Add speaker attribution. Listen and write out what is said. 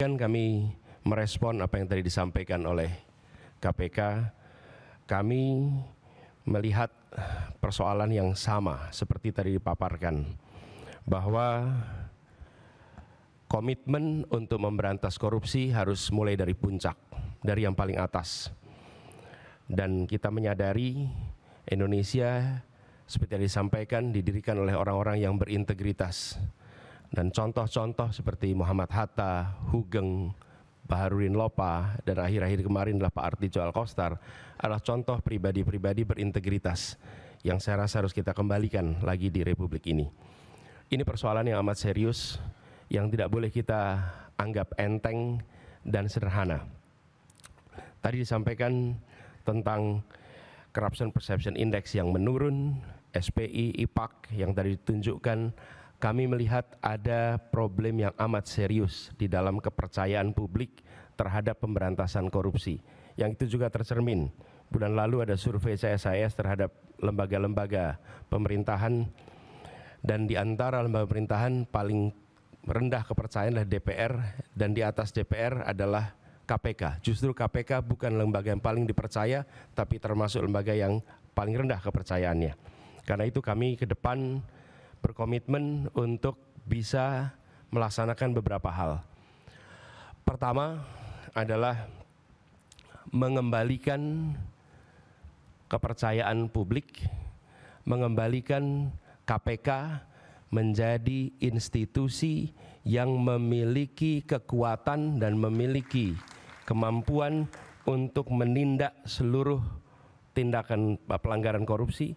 Speaker 1: Kan kami merespon apa yang tadi disampaikan oleh KPK, kami melihat persoalan yang sama seperti tadi dipaparkan bahwa komitmen untuk memberantas korupsi harus mulai dari puncak, dari yang paling atas. Dan kita menyadari Indonesia seperti yang disampaikan didirikan oleh orang-orang yang berintegritas dan contoh-contoh seperti Muhammad Hatta, Hugeng, Baharudin Lopa, dan akhir-akhir kemarin adalah Pak Artijo Kostar adalah contoh pribadi-pribadi berintegritas yang saya rasa harus kita kembalikan lagi di Republik ini. Ini persoalan yang amat serius, yang tidak boleh kita anggap enteng dan sederhana. Tadi disampaikan tentang Corruption Perception Index yang menurun, SPI, IPAK yang tadi ditunjukkan kami melihat ada problem yang amat serius di dalam kepercayaan publik terhadap pemberantasan korupsi. Yang itu juga tercermin. Bulan lalu ada survei CSIS terhadap lembaga-lembaga pemerintahan dan di antara lembaga pemerintahan paling rendah kepercayaan adalah DPR dan di atas DPR adalah KPK. Justru KPK bukan lembaga yang paling dipercaya tapi termasuk lembaga yang paling rendah kepercayaannya. Karena itu kami ke depan berkomitmen untuk bisa melaksanakan beberapa hal. Pertama adalah mengembalikan kepercayaan publik, mengembalikan KPK menjadi institusi yang memiliki kekuatan dan memiliki kemampuan untuk menindak seluruh tindakan pelanggaran korupsi